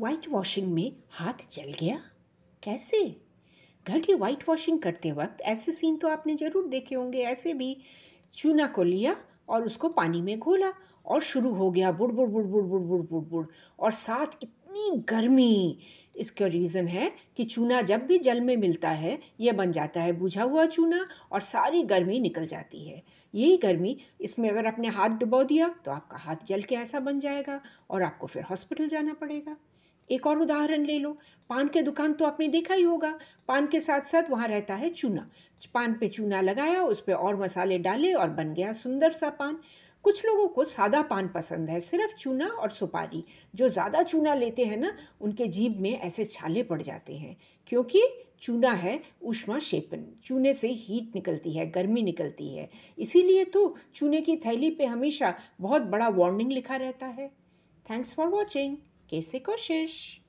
white washing में हाथ जल गया कैसे घर की वाइट वॉशिंग करते वक्त ऐसे सीन तो आपने ज़रूर देखे होंगे ऐसे भी चूना को लिया और उसको पानी में घोला और शुरू हो गया बुड़ बुड़ बुड़ बुड़ बुड़ बुड़ बुड़ बुड़ और साथ इतनी गर्मी इसका रीज़न है कि चूना जब भी जल में मिलता है यह बन जाता है बुझा हुआ चूना और सारी गर्मी निकल जाती है यही गर्मी इसमें अगर आपने हाथ डुबो दिया तो आपका हाथ जल के ऐसा बन जाएगा और आपको फिर हॉस्पिटल जाना पड़ेगा एक और उदाहरण ले लो पान के दुकान तो आपने देखा ही होगा पान के साथ साथ वहाँ रहता है चूना पान पे चूना लगाया उस पर और मसाले डाले और बन गया सुंदर सा पान कुछ लोगों को सादा पान पसंद है सिर्फ चूना और सुपारी जो ज़्यादा चूना लेते हैं ना उनके जीभ में ऐसे छाले पड़ जाते हैं क्योंकि चूना है ऊष्मा शेपन चूने से हीट निकलती है गर्मी निकलती है इसीलिए तो चूने की थैली पे हमेशा बहुत बड़ा वार्निंग लिखा रहता है थैंक्स फॉर वॉचिंग कैसे कोशिश